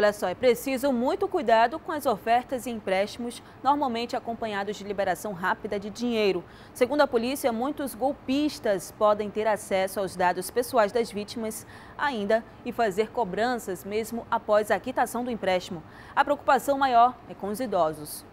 Olha só, é preciso muito cuidado com as ofertas e empréstimos, normalmente acompanhados de liberação rápida de dinheiro. Segundo a polícia, muitos golpistas podem ter acesso aos dados pessoais das vítimas ainda e fazer cobranças mesmo após a quitação do empréstimo. A preocupação maior é com os idosos.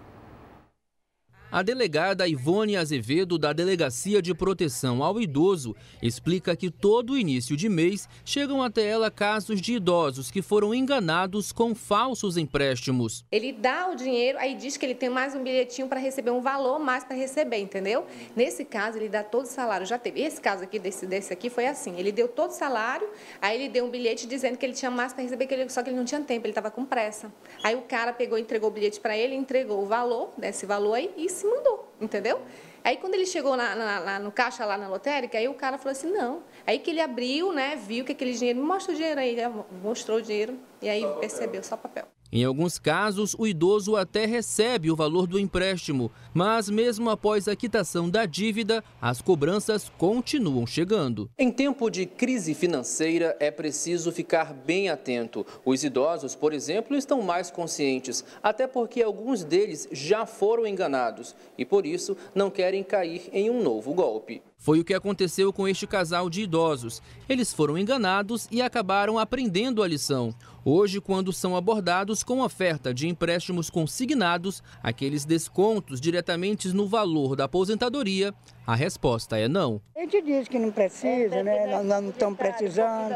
A delegada Ivone Azevedo, da Delegacia de Proteção ao Idoso, explica que todo início de mês chegam até ela casos de idosos que foram enganados com falsos empréstimos. Ele dá o dinheiro, aí diz que ele tem mais um bilhetinho para receber um valor mais para receber, entendeu? Nesse caso, ele dá todo o salário. Já teve. Esse caso aqui, desse, desse aqui, foi assim: ele deu todo o salário, aí ele deu um bilhete dizendo que ele tinha mais para receber, que ele, só que ele não tinha tempo, ele estava com pressa. Aí o cara pegou, entregou o bilhete para ele, entregou o valor, desse valor aí, e se e mandou, entendeu? Aí quando ele chegou na, na, na, no caixa lá na lotérica, aí o cara falou assim, não. Aí que ele abriu, né, viu que aquele dinheiro, mostra o dinheiro aí, mostrou o dinheiro, e aí só percebeu, papel. só papel. Em alguns casos, o idoso até recebe o valor do empréstimo, mas mesmo após a quitação da dívida, as cobranças continuam chegando. Em tempo de crise financeira, é preciso ficar bem atento. Os idosos, por exemplo, estão mais conscientes, até porque alguns deles já foram enganados e, por isso, não querem cair em um novo golpe. Foi o que aconteceu com este casal de idosos. Eles foram enganados e acabaram aprendendo a lição. Hoje, quando são abordados com oferta de empréstimos consignados, aqueles descontos diretamente no valor da aposentadoria, a resposta é não. A gente diz que não precisa, né? Nós não estamos precisando.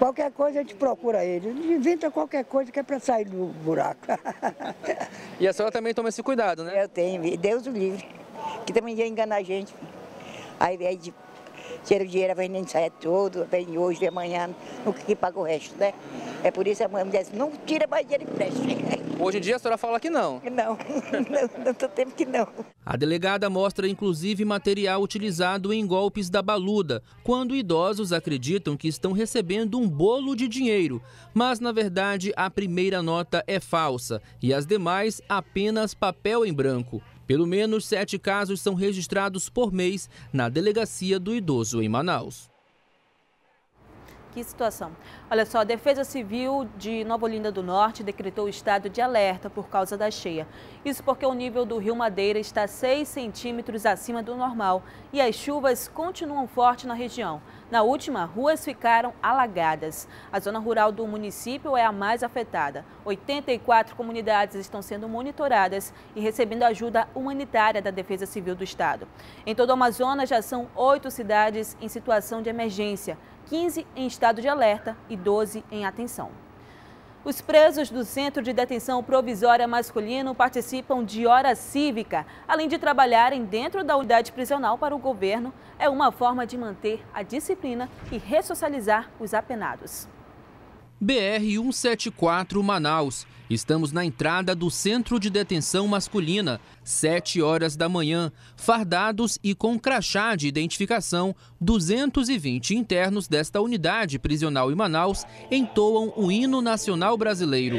Qualquer coisa a gente procura ele. Inventa qualquer coisa que é para sair do buraco. e a senhora também toma esse cuidado, né? Eu tenho. Deus o livre. Que também ia enganar a gente. Aí vem de tira o dinheiro, vem nem sai tudo, vem hoje, vem amanhã, no que, que paga o resto, né? É por isso a mãe me diz, assim, não tira mais dinheiro empréstimo. Hoje em dia a senhora fala que não. Não, não, não tô tempo que não. A delegada mostra inclusive material utilizado em golpes da baluda, quando idosos acreditam que estão recebendo um bolo de dinheiro, mas na verdade a primeira nota é falsa e as demais apenas papel em branco. Pelo menos sete casos são registrados por mês na Delegacia do Idoso em Manaus. Que situação. Olha só, a Defesa Civil de Nova Olinda do Norte decretou o estado de alerta por causa da cheia. Isso porque o nível do rio Madeira está 6 centímetros acima do normal e as chuvas continuam fortes na região. Na última, ruas ficaram alagadas. A zona rural do município é a mais afetada. 84 comunidades estão sendo monitoradas e recebendo ajuda humanitária da Defesa Civil do Estado. Em todo o Amazonas, já são oito cidades em situação de emergência. 15 em estado de alerta e 12 em atenção. Os presos do Centro de Detenção Provisória Masculino participam de hora cívica. Além de trabalharem dentro da unidade prisional para o governo, é uma forma de manter a disciplina e ressocializar os apenados. BR-174 Manaus. Estamos na entrada do Centro de Detenção Masculina, 7 horas da manhã, fardados e com crachá de identificação, 220 internos desta unidade prisional em Manaus entoam o hino nacional brasileiro.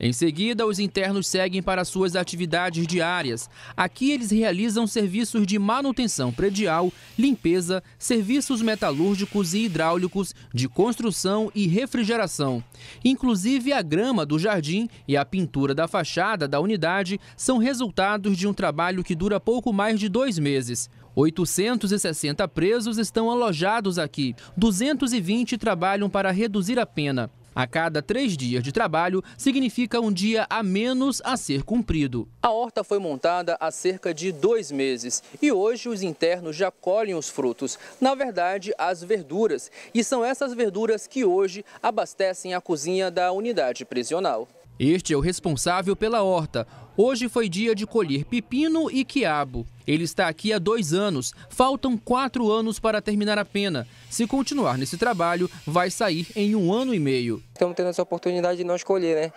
Em seguida, os internos seguem para suas atividades diárias. Aqui eles realizam serviços de manutenção predial, limpeza, serviços metalúrgicos e hidráulicos, de construção e refrigeração. Inclusive, a grama do jardim e a pintura da fachada da unidade são resultados de um trabalho que dura pouco mais de dois meses. 860 presos estão alojados aqui. 220 trabalham para reduzir a pena. A cada três dias de trabalho, significa um dia a menos a ser cumprido. A horta foi montada há cerca de dois meses e hoje os internos já colhem os frutos. Na verdade, as verduras. E são essas verduras que hoje abastecem a cozinha da unidade prisional. Este é o responsável pela horta. Hoje foi dia de colher pepino e quiabo. Ele está aqui há dois anos. Faltam quatro anos para terminar a pena. Se continuar nesse trabalho, vai sair em um ano e meio. Estamos tendo essa oportunidade de nós colher, né?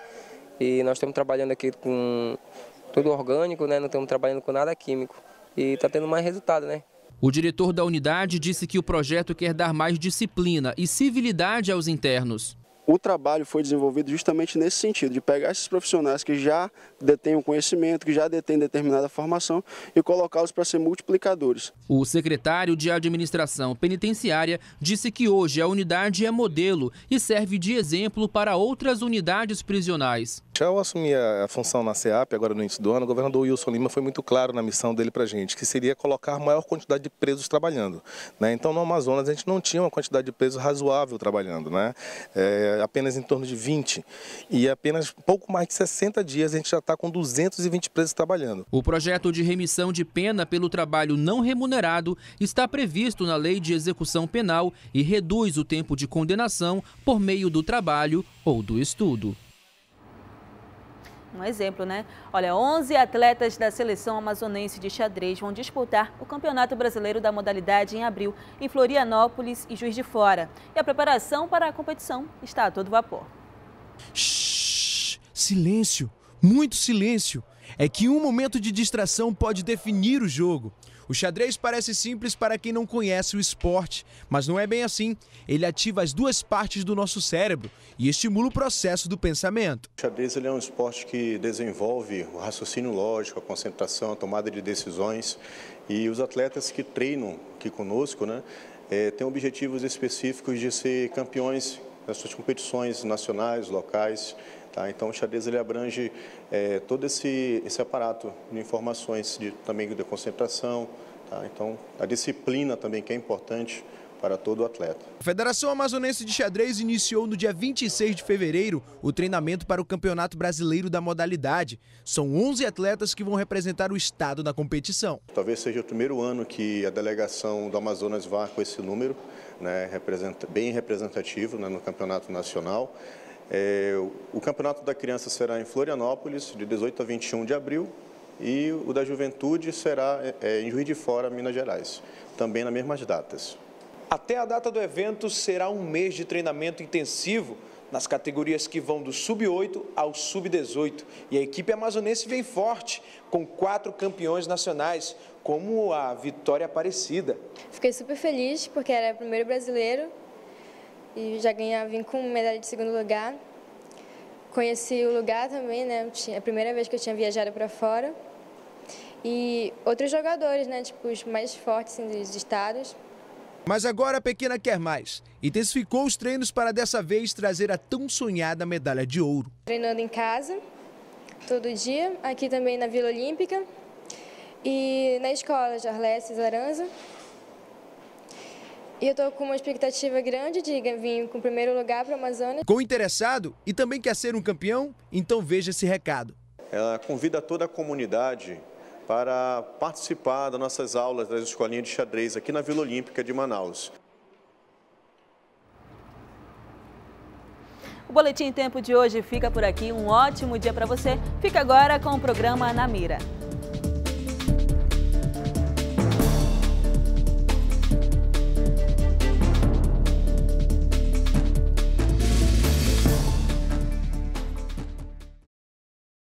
E nós estamos trabalhando aqui com tudo orgânico, né? Não estamos trabalhando com nada químico. E está tendo mais resultado, né? O diretor da unidade disse que o projeto quer dar mais disciplina e civilidade aos internos o trabalho foi desenvolvido justamente nesse sentido, de pegar esses profissionais que já detêm o conhecimento, que já detêm determinada formação e colocá-los para ser multiplicadores. O secretário de Administração Penitenciária disse que hoje a unidade é modelo e serve de exemplo para outras unidades prisionais. Ao assumir a função na SEAP, agora no início do ano, o governador Wilson Lima foi muito claro na missão dele para a gente, que seria colocar maior quantidade de presos trabalhando. Né? Então, no Amazonas, a gente não tinha uma quantidade de presos razoável trabalhando, né? É, apenas em torno de 20. E apenas pouco mais de 60 dias a gente já está com 220 presos trabalhando. O projeto de remissão de pena pelo trabalho não remunerado está previsto na Lei de Execução Penal e reduz o tempo de condenação por meio do trabalho ou do estudo. Um exemplo, né? Olha, 11 atletas da seleção amazonense de xadrez vão disputar o Campeonato Brasileiro da modalidade em abril em Florianópolis e Juiz de Fora. E a preparação para a competição está a todo vapor. Shhh, silêncio, muito silêncio. É que um momento de distração pode definir o jogo. O xadrez parece simples para quem não conhece o esporte, mas não é bem assim. Ele ativa as duas partes do nosso cérebro e estimula o processo do pensamento. O xadrez é um esporte que desenvolve o raciocínio lógico, a concentração, a tomada de decisões. E os atletas que treinam aqui conosco né, é, têm objetivos específicos de ser campeões nas suas competições nacionais, locais Tá? Então, o xadrez ele abrange é, todo esse, esse aparato de informações, de, também de concentração, tá? então a disciplina também que é importante para todo atleta. A Federação Amazonense de Xadrez iniciou no dia 26 de fevereiro o treinamento para o Campeonato Brasileiro da modalidade. São 11 atletas que vão representar o estado na competição. Talvez seja o primeiro ano que a delegação do Amazonas vá com esse número, né, bem representativo né, no Campeonato Nacional. É, o Campeonato da Criança será em Florianópolis, de 18 a 21 de abril, e o da Juventude será é, é, em Juiz de Fora, Minas Gerais, também nas mesmas datas. Até a data do evento será um mês de treinamento intensivo nas categorias que vão do sub-8 ao sub-18. E a equipe amazonense vem forte, com quatro campeões nacionais, como a Vitória Aparecida. Fiquei super feliz porque era o primeiro brasileiro e já ganhar, vim com medalha de segundo lugar. Conheci o lugar também, né? Tinha, a primeira vez que eu tinha viajado para fora. E outros jogadores, né? Tipo, os mais fortes assim, dos estados. Mas agora a pequena quer mais. Intensificou os treinos para dessa vez trazer a tão sonhada medalha de ouro. Treinando em casa, todo dia, aqui também na Vila Olímpica e na escola e Zaranza. E eu estou com uma expectativa grande de vir com o primeiro lugar para a Amazônia. Com interessado e também quer ser um campeão? Então veja esse recado. Ela convida toda a comunidade para participar das nossas aulas das escolinhas de xadrez aqui na Vila Olímpica de Manaus. O Boletim Tempo de hoje fica por aqui. Um ótimo dia para você. Fica agora com o programa Na Mira.